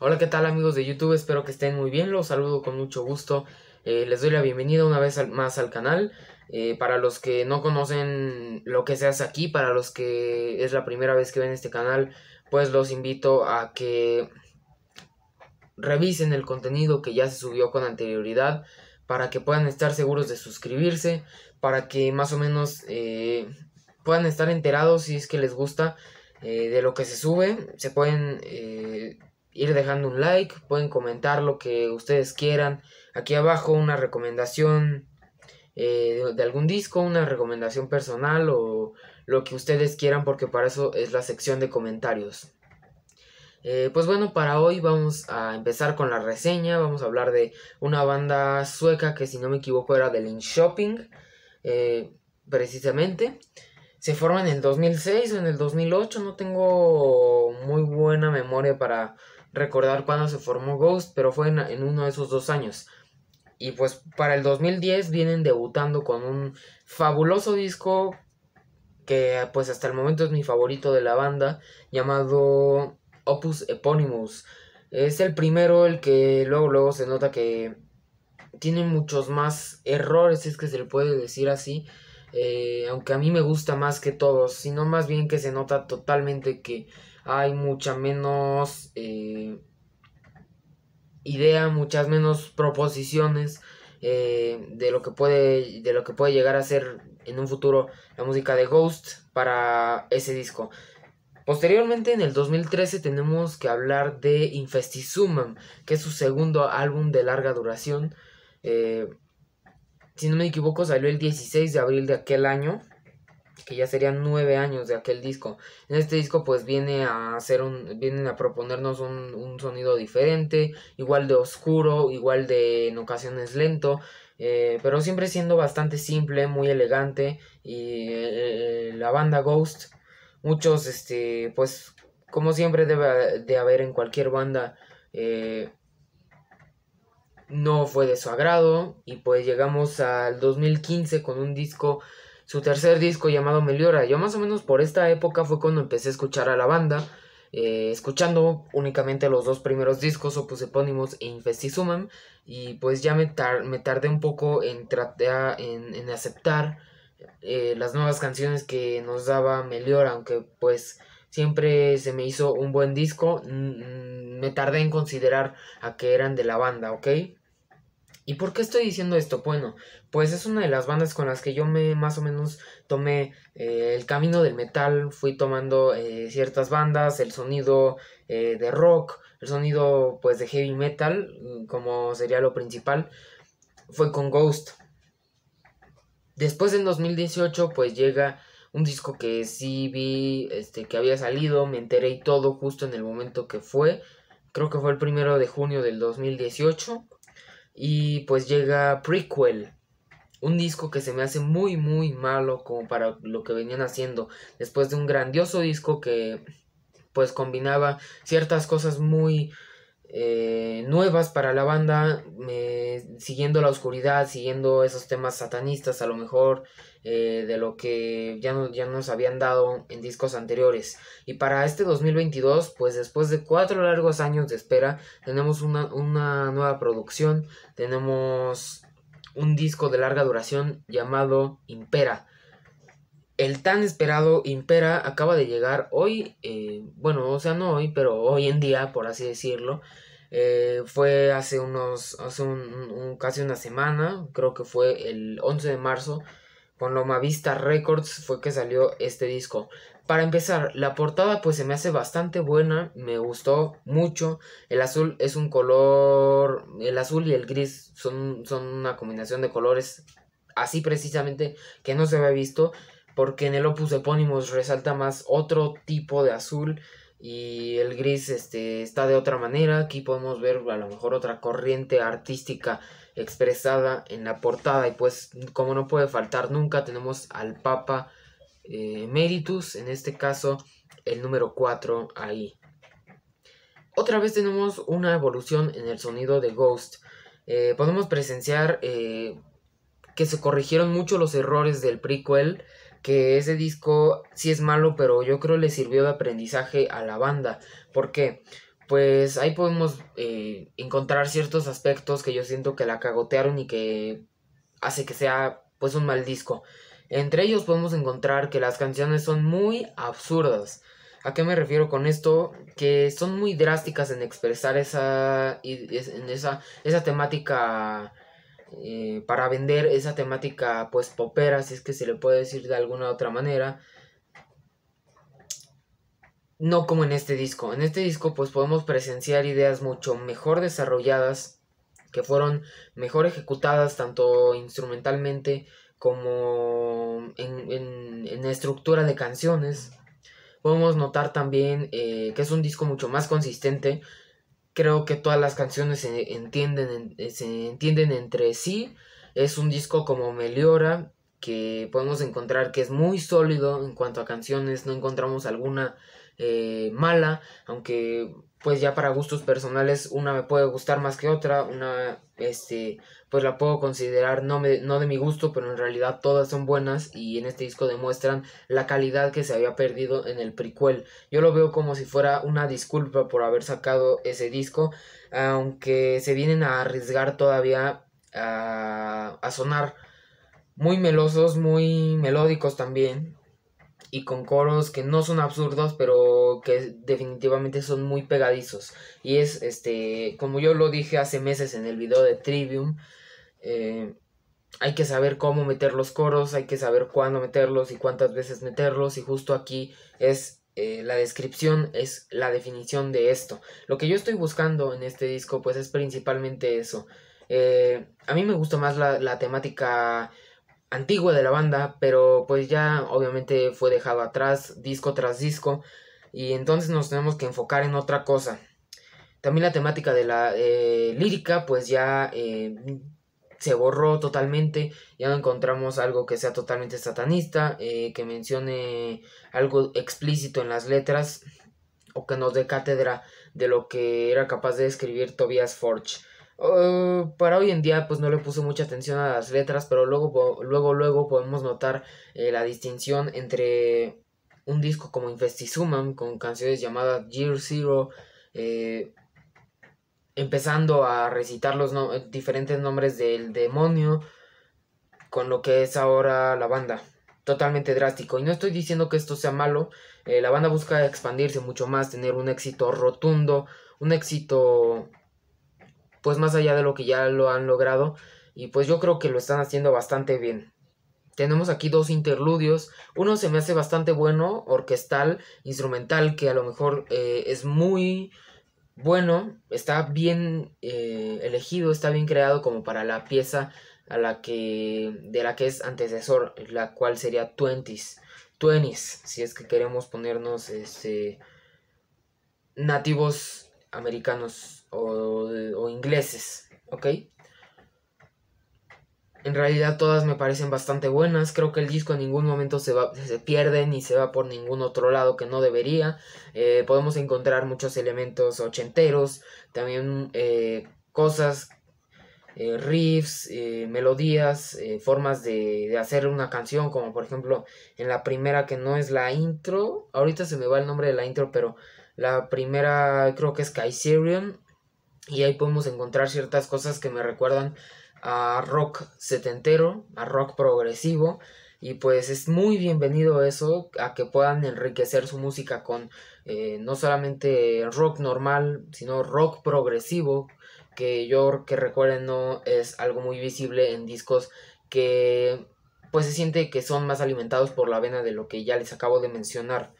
Hola, ¿qué tal amigos de YouTube? Espero que estén muy bien, los saludo con mucho gusto. Eh, les doy la bienvenida una vez más al canal. Eh, para los que no conocen lo que se hace aquí, para los que es la primera vez que ven este canal, pues los invito a que revisen el contenido que ya se subió con anterioridad para que puedan estar seguros de suscribirse, para que más o menos eh, puedan estar enterados si es que les gusta de lo que se sube. Se pueden ir dejando un like, pueden comentar lo que ustedes quieran. Aquí abajo una recomendación eh, de, algún disco, una recomendación personal o lo que ustedes quieran porque para eso es la sección de comentarios. Eh, pues bueno, para hoy vamos a empezar con la reseña, vamos a hablar de una banda sueca que si no me equivoco era de shopping Shopping eh, precisamente. Se forma en el 2006 o en el 2008, no tengo muy buena memoria para recordar cuándo se formó Ghost, pero fue en, uno de esos dos años. Y pues para el 2010 vienen debutando con un fabuloso disco que pues hasta el momento es mi favorito de la banda, llamado Opus Eponymous. Es el primero, el que luego, luego se nota que tiene muchos más errores, es que se le puede decir así. Eh, aunque a mí me gusta más que todos, sino más bien que se nota totalmente que hay mucha menos eh, idea, muchas menos proposiciones eh, de lo que puede de lo que puede llegar a ser en un futuro la música de Ghost para ese disco. Posteriormente, en el 2013, tenemos que hablar de Infestisum, que es su segundo álbum de larga duración. Eh, si no me equivoco, salió el 16 de abril de aquel año que ya serían nueve años de aquel disco. En este disco pues viene a hacer un, vienen a proponernos un, sonido diferente, igual de oscuro, igual de en ocasiones lento, eh, pero siempre siendo bastante simple, muy elegante y eh, la banda Ghost, muchos, este, pues como siempre debe de haber en cualquier banda, eh, no fue de su agrado y pues llegamos al 2015 con un disco su tercer disco llamado Meliora. Yo más o menos por esta época fue cuando empecé a escuchar a la banda, eh, escuchando únicamente los dos primeros discos, Opus Epónimos e Infestisumam, y pues ya me, me tardé un poco en, en, aceptar eh, las nuevas canciones que nos daba Meliora, aunque pues siempre se me hizo un buen disco, me tardé en considerar a que eran de la banda, ¿ok? ¿Y por qué estoy diciendo esto? Bueno, pues es una de las bandas con las que yo me más o menos tomé eh, el camino del metal, fui tomando eh, ciertas bandas, el sonido eh, de rock, el sonido pues de heavy metal, mm, como sería lo principal, fue con Ghost. Después en 2018 pues llega un disco que sí vi, este, que había salido, me enteré y todo justo en el momento que fue, creo que fue el primero de junio del 2018 y pues llega Prequel, un disco que se me hace muy muy malo como para lo que venían haciendo, después de un grandioso disco que pues combinaba ciertas cosas muy eh, nuevas para la banda eh, siguiendo la oscuridad, siguiendo esos temas satanistas a lo mejor eh, de lo que ya, ya nos habían dado en discos anteriores. Y para este 2022, pues después de cuatro largos años de espera, tenemos una, nueva producción, tenemos un disco de larga duración llamado Impera. El tan esperado Impera acaba de llegar hoy, eh, bueno, o sea, no hoy, pero hoy en día, por así decirlo. Eh, fue hace unos, hace un, casi una semana, creo que fue el 11 de marzo, con Loma Vista Records fue que salió este disco. Para empezar, la portada pues se me hace bastante buena, me gustó mucho. El azul es un color, el azul y el gris son, son una combinación de colores así precisamente que no se había visto, porque en el opus epónimos resalta más otro tipo de azul y el gris este, está de otra manera. Aquí podemos ver a lo mejor otra corriente artística expresada en la portada y pues como no puede faltar nunca tenemos al Papa eh, Meritus, en este caso el número 4 ahí. Otra vez tenemos una evolución en el sonido de Ghost. Eh, podemos presenciar eh, que se corrigieron mucho los errores del prequel que ese disco sí es malo, pero yo creo le sirvió de aprendizaje a la banda. ¿Por qué? Pues ahí podemos eh, encontrar ciertos aspectos que yo siento que la cagotearon y que hace que sea pues un mal disco. Entre ellos podemos encontrar que las canciones son muy absurdas. ¿A qué me refiero con esto? Que son muy drásticas en expresar esa, en esa, esa temática eh, para vender esa temática pues popera, si es que se le puede decir de alguna u otra manera. No como en este disco. En este disco pues podemos presenciar ideas mucho mejor desarrolladas, que fueron mejor ejecutadas tanto instrumentalmente como en, estructura de canciones. Podemos notar también eh, que es un disco mucho más consistente, Creo que todas las canciones se entienden, eh, se entienden entre sí. Es un disco como Meliora, que podemos encontrar que es muy sólido en cuanto a canciones. No encontramos alguna eh, mala, aunque pues ya para gustos personales una me puede gustar más que otra, una este pues la puedo considerar no, me, no de mi gusto, pero en realidad todas son buenas y en este disco demuestran la calidad que se había perdido en el prequel. Yo lo veo como si fuera una disculpa por haber sacado ese disco, aunque se vienen a arriesgar todavía a, a sonar muy melosos, muy melódicos también, y con coros que no son absurdos, pero que definitivamente son muy pegadizos. Y es, este, como yo lo dije hace meses en el video de Trivium, eh, hay que saber cómo meter los coros, hay que saber cuándo meterlos y cuántas veces meterlos. Y justo aquí es eh, la descripción, es la definición de esto. Lo que yo estoy buscando en este disco, pues es principalmente eso. Eh, a mí me gusta más la, la temática antigua de la banda, pero pues ya obviamente fue dejado atrás disco tras disco y entonces nos tenemos que enfocar en otra cosa. También la temática de la eh, lírica pues ya eh, se borró totalmente, ya no encontramos algo que sea totalmente satanista, eh, que mencione algo explícito en las letras o que nos dé cátedra de lo que era capaz de escribir Tobias Forge. Eh, para hoy en día pues no le puse mucha atención a las letras, pero luego, luego, luego podemos notar eh, la distinción entre un disco como Infestizuman con canciones llamadas Year Zero, eh, empezando a recitar los diferentes nombres del demonio con lo que es ahora la banda. Totalmente drástico. Y no estoy diciendo que esto sea malo. la banda busca expandirse mucho más, tener un éxito rotundo, un éxito pues más allá de lo que ya lo han logrado y pues yo creo que lo están haciendo bastante bien. Tenemos aquí dos interludios, uno se me hace bastante bueno, orquestal, instrumental, que a lo mejor eh, es muy bueno, está bien eh, elegido, está bien creado como para la pieza a la que de la que es antecesor, la cual sería Twenties, Twenties, si es que queremos ponernos este nativos americanos o, ingleses, ¿ok? En realidad todas me parecen bastante buenas, creo que el disco en ningún momento se, va, se pierde ni se va por ningún otro lado que no debería. Eh, podemos encontrar muchos elementos ochenteros, también eh, cosas, eh, riffs, melodías, formas de, hacer una canción, como por ejemplo en la primera que no es la intro, ahorita se me va el nombre de la intro, pero la primera creo que es Kaiserion, y ahí podemos encontrar ciertas cosas que me recuerdan a rock setentero, a rock progresivo y pues es muy bienvenido eso a que puedan enriquecer su música con eh, no solamente rock normal sino rock progresivo que yo que recuerden no es algo muy visible en discos que pues se siente que son más alimentados por la vena de lo que ya les acabo de mencionar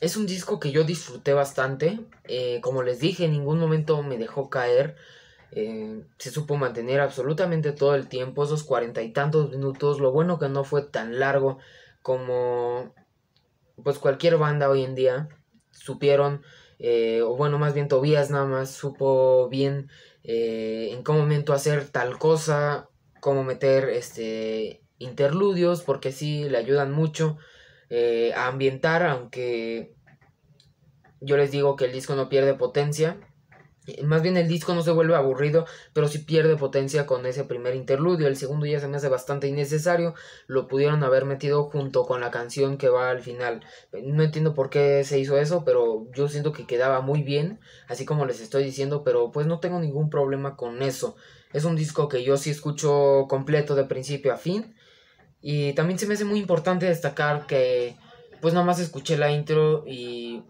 es un disco que yo disfruté bastante. Eh, como les dije, en ningún momento me dejó caer. Eh, se supo mantener absolutamente todo el tiempo, esos cuarenta y tantos minutos. Lo bueno que no fue tan largo como pues cualquier banda hoy en día. Supieron, eh, o bueno, más bien Tobías nada más supo bien en qué momento hacer tal cosa, cómo meter este interludios, porque sí le ayudan mucho. Eh, a ambientar, aunque yo les digo que el disco no pierde potencia. Más bien el disco no se vuelve aburrido, pero si pierde potencia con ese primer interludio. El segundo ya se me hace bastante innecesario. Lo pudieron haber metido junto con la canción que va al final. No entiendo por qué se hizo eso, pero yo siento que quedaba muy bien, así como les estoy diciendo, pero pues no tengo ningún problema con eso. Es un disco que yo sí escucho completo de principio a fin. Y también se me hace muy importante destacar que pues nada más escuché la intro y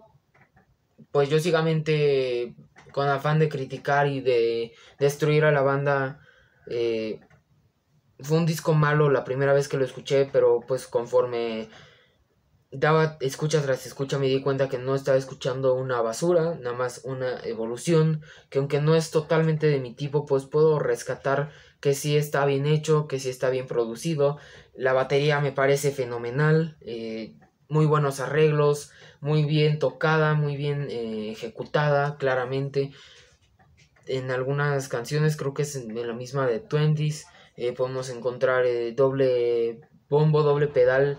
pues yo ciegamente con afán de criticar y de destruir a la banda eh, fue un disco malo la primera vez que lo escuché pero pues conforme daba escucha tras escucha me di cuenta que no estaba escuchando una basura nada más una evolución que aunque no es totalmente de mi tipo pues puedo rescatar que sí está bien hecho, que sí está bien producido. La batería me parece fenomenal, eh, muy buenos arreglos, muy bien tocada, muy bien eh, ejecutada, claramente. En algunas canciones, creo que es en la misma de Twenties, eh, podemos encontrar doble bombo, doble pedal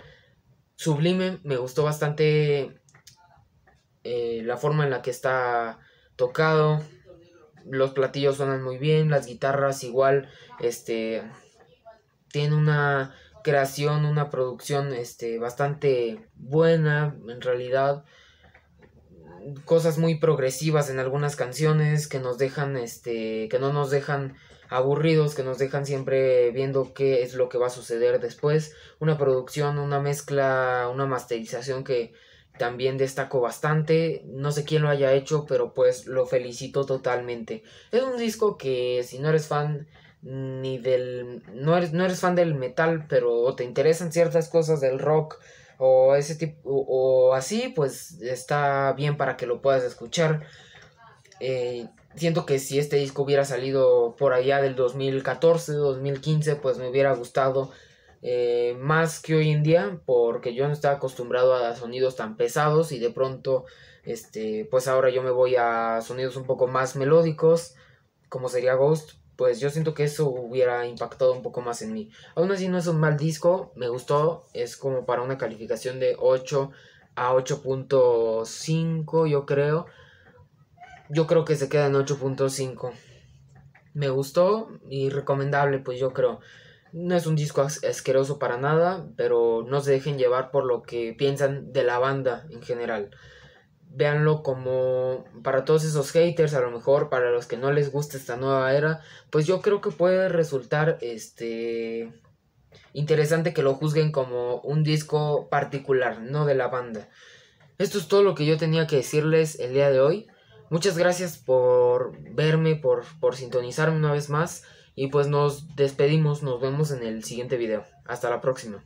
sublime. Me gustó bastante la forma en la que está tocado, los platillos suenan muy bien, las guitarras igual, este, tiene una creación, una producción, este, bastante buena, en realidad, cosas muy progresivas en algunas canciones que nos dejan, este, que no nos dejan aburridos, que nos dejan siempre viendo qué es lo que va a suceder después, una producción, una mezcla, una masterización que también destaco bastante, no sé quién lo haya hecho, pero pues lo felicito totalmente. Es un disco que si no eres fan ni del no eres, no eres fan del metal, pero te interesan ciertas cosas del rock o ese tipo o, así, pues está bien para que lo puedas escuchar. Eh, siento que si este disco hubiera salido por allá del 2014, 2015, pues me hubiera gustado eh, más que hoy en día, porque yo no estaba acostumbrado a sonidos tan pesados y de pronto, este, pues ahora yo me voy a sonidos un poco más melódicos, como sería Ghost, pues yo siento que eso hubiera impactado un poco más en mí. Aún así no es un mal disco, me gustó, es como para una calificación de 8 a 8.5 yo creo. Yo creo que se queda en 8.5. Me gustó y recomendable, pues yo creo. No es un disco asqueroso para nada, pero no se dejen llevar por lo que piensan de la banda en general. Véanlo como para todos esos haters, a lo mejor para los que no les gusta esta nueva era, pues yo creo que puede resultar este interesante que lo juzguen como un disco particular, no de la banda. Esto es todo lo que yo tenía que decirles el día de hoy. Muchas gracias por verme, por, por sintonizarme una vez más. Y pues nos despedimos, nos vemos en el siguiente video. Hasta la próxima.